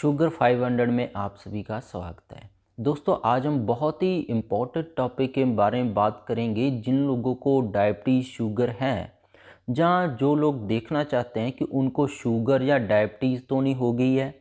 sugar 500 में आप सभी का स्वागत है दोस्तों आज हम बहुत ही इम्पोर्टेंट टॉपिक के बारे में बात करेंगे जिन लोगों को डायबिटीज़ शुगर है जहाँ जो लोग देखना चाहते हैं कि उनको शुगर या डायबिटीज़ तो नहीं हो गई है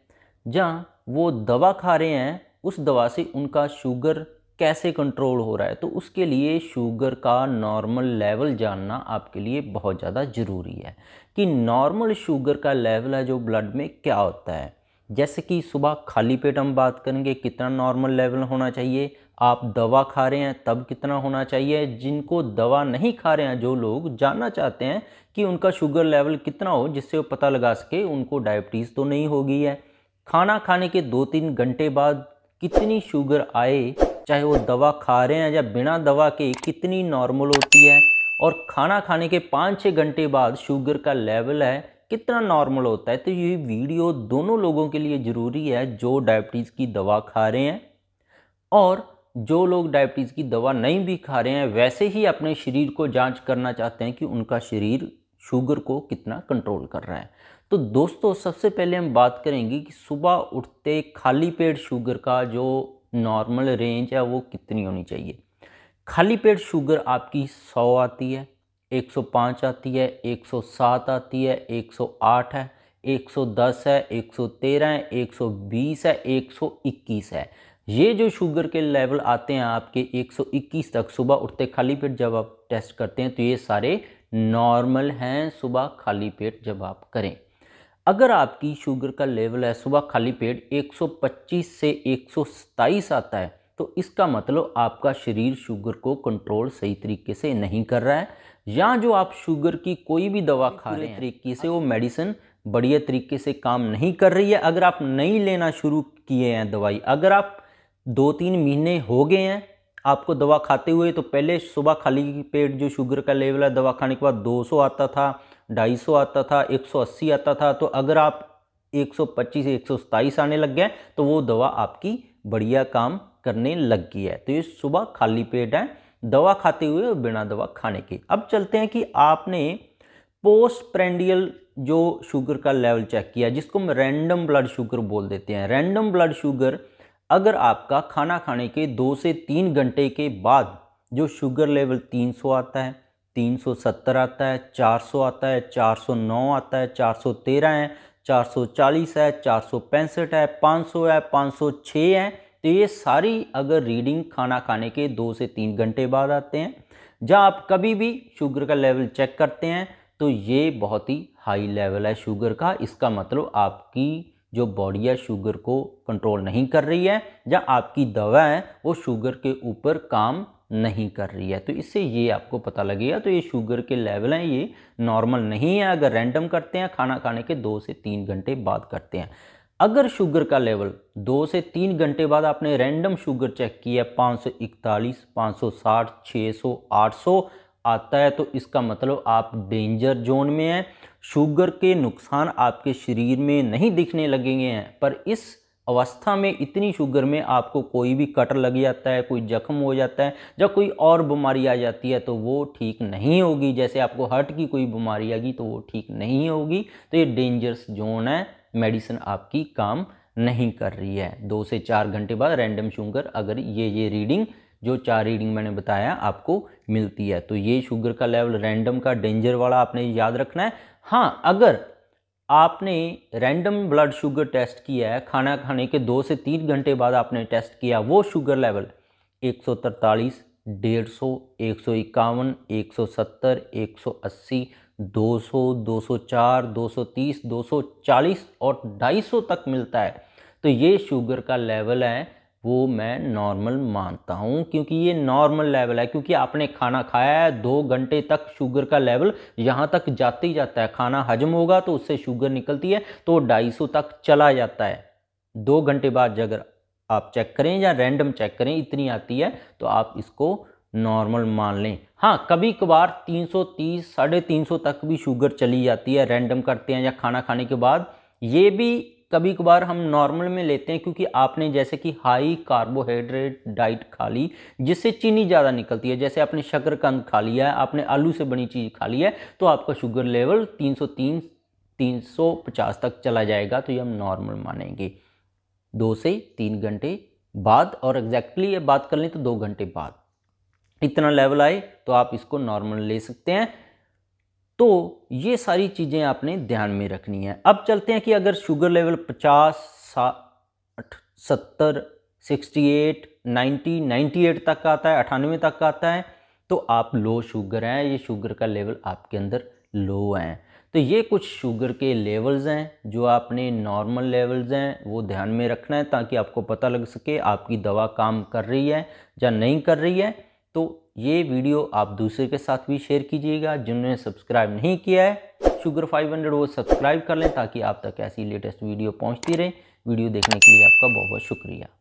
जहाँ वो दवा खा रहे हैं उस दवा से उनका शुगर कैसे कंट्रोल हो रहा है तो उसके लिए शुगर का नॉर्मल लेवल जानना आपके लिए बहुत ज़्यादा ज़रूरी है कि नॉर्मल शुगर का लेवल है जो ब्लड में क्या होता है जैसे कि सुबह खाली पेट हम बात करेंगे कितना नॉर्मल लेवल होना चाहिए आप दवा खा रहे हैं तब कितना होना चाहिए जिनको दवा नहीं खा रहे हैं जो लोग जानना चाहते हैं कि उनका शुगर लेवल कितना हो जिससे वो पता लगा सके उनको डायबिटीज़ तो नहीं होगी है खाना खाने के दो तीन घंटे बाद कितनी शुगर आए चाहे वो दवा खा रहे हैं या बिना दवा के कितनी नॉर्मल होती है और खाना खाने के पाँच छः घंटे बाद शुगर का लेवल है कितना नॉर्मल होता है तो ये वीडियो दोनों लोगों के लिए ज़रूरी है जो डायबिटीज़ की दवा खा रहे हैं और जो लोग डायबिटीज़ की दवा नहीं भी खा रहे हैं वैसे ही अपने शरीर को जांच करना चाहते हैं कि उनका शरीर शुगर को कितना कंट्रोल कर रहा है तो दोस्तों सबसे पहले हम बात करेंगे कि सुबह उठते खाली पेट शुगर का जो नॉर्मल रेंज है वो कितनी होनी चाहिए खाली पेट शुगर आपकी सौ आती है 105 आती है 107 आती है 108 है 110 है 113 है 120 है 121 है ये जो शुगर के लेवल आते हैं आपके 121 तक सुबह उठते खाली पेट जब आप टेस्ट करते हैं तो ये सारे नॉर्मल हैं सुबह खाली पेट जब आप करें अगर आपकी शुगर का लेवल है सुबह खाली पेट 125 से एक आता है तो इसका मतलब आपका शरीर शुगर को कंट्रोल सही तरीके से नहीं कर रहा है या जो आप शुगर की कोई भी दवा खा रहे तरीके से वो मेडिसिन बढ़िया तरीके से काम नहीं कर रही है अगर आप नहीं लेना शुरू किए हैं दवाई अगर आप दो तीन महीने हो गए हैं आपको दवा खाते हुए तो पहले सुबह खाली पेट जो शुगर का लेवल है दवा खाने के बाद 200 आता था 250 आता था 180 आता था तो अगर आप 125 127 आने लग गए तो वो दवा आपकी बढ़िया काम करने लग गई है तो ये सुबह खाली पेट है दवा खाते हुए और बिना दवा खाने के अब चलते हैं कि आपने पोस्ट प्रेंडियल जो शुगर का लेवल चेक किया जिसको हम रैंडम ब्लड शुगर बोल देते हैं रैंडम ब्लड शुगर अगर आपका खाना खाने के दो से तीन घंटे के बाद जो शुगर लेवल 300 आता है 370 आता है 400 आता है 409 आता है 413 है 440 है 465 है 500 है 506 है तो ये सारी अगर रीडिंग खाना खाने के दो से तीन घंटे बाद आते हैं जहाँ आप कभी भी शुगर का लेवल चेक करते हैं तो ये बहुत ही हाई लेवल है शुगर का इसका मतलब आपकी जो बॉडी है शुगर को कंट्रोल नहीं कर रही है या आपकी दवा है वो शुगर के ऊपर काम नहीं कर रही है तो इससे ये आपको पता लगेगा तो ये शुगर के लेवल हैं ये नॉर्मल नहीं है अगर रैंडम करते हैं खाना खाने के दो से तीन घंटे बाद करते हैं अगर शुगर का लेवल दो से तीन घंटे बाद आपने रैंडम शुगर चेक किया है पाँच सौ इकतालीस पाँच सौ साठ छः सौ आठ सौ आता है तो इसका मतलब आप डेंजर जोन में हैं शुगर के नुकसान आपके शरीर में नहीं दिखने लगेंगे हैं पर इस अवस्था में इतनी शुगर में आपको कोई भी कट लग जाता है कोई जख्म हो जाता है जब कोई और बीमारी आ जाती है तो वो ठीक नहीं होगी जैसे आपको हार्ट की कोई बीमारी आएगी तो वो ठीक नहीं होगी तो ये डेंजरस जोन है मेडिसिन आपकी काम नहीं कर रही है दो से चार घंटे बाद रैंडम शुगर अगर ये ये रीडिंग जो चार रीडिंग मैंने बताया आपको मिलती है तो ये शुगर का लेवल रैंडम का डेंजर वाला आपने याद रखना है हाँ अगर आपने रैंडम ब्लड शुगर टेस्ट किया है खाना खाने के दो से तीन घंटे बाद आपने टेस्ट किया वो शुगर लेवल एक सौ डेढ़ सौ एक सौ इक्यावन एक सौ सत्तर एक सौ अस्सी दो सौ दो सौ चार दो सौ तीस दो सौ चालीस और ढाई सौ तक मिलता है तो ये शुगर का लेवल है वो मैं नॉर्मल मानता हूँ क्योंकि ये नॉर्मल लेवल है क्योंकि आपने खाना खाया है दो घंटे तक शुगर का लेवल यहाँ तक जाते ही जाता है खाना हजम होगा तो उससे शुगर निकलती है तो ढाई सौ तक चला जाता है दो घंटे बाद जगह आप चेक करें या रैंडम चेक करें इतनी आती है तो आप इसको नॉर्मल मान लें हाँ कभी कभार 330 साढ़े तीन तक भी शुगर चली जाती है रैंडम करते हैं या खाना खाने के बाद ये भी कभी कभार हम नॉर्मल में लेते हैं क्योंकि आपने जैसे कि हाई कार्बोहाइड्रेट डाइट खा ली जिससे चीनी ज़्यादा निकलती है जैसे आपने शकरकंद खा लिया है आपने आलू से बनी चीज़ खा ली है तो आपका शुगर लेवल 303 350 तक चला जाएगा तो ये हम नॉर्मल मानेंगे दो से तीन घंटे बाद और एग्जैक्टली ये बात कर लें तो दो घंटे बाद इतना लेवल आए तो आप इसको नॉर्मल ले सकते हैं तो ये सारी चीज़ें आपने ध्यान में रखनी है अब चलते हैं कि अगर शुगर लेवल पचास साठ सत्तर sixty eight ninety ninety eight तक आता है अठानवे तक आता है तो आप लो शुगर हैं ये शुगर का लेवल आपके अंदर लो है तो ये कुछ शुगर के लेवल्स हैं जो आपने नॉर्मल लेवल्स हैं वो ध्यान में रखना है ताकि आपको पता लग सके आपकी दवा काम कर रही है या नहीं कर रही है तो ये वीडियो आप दूसरे के साथ भी शेयर कीजिएगा जिन्होंने सब्सक्राइब नहीं किया है शुगर 500 वो सब्सक्राइब कर लें ताकि आप तक ऐसी लेटेस्ट वीडियो पहुँचती रहे वीडियो देखने के लिए आपका बहुत बहुत शुक्रिया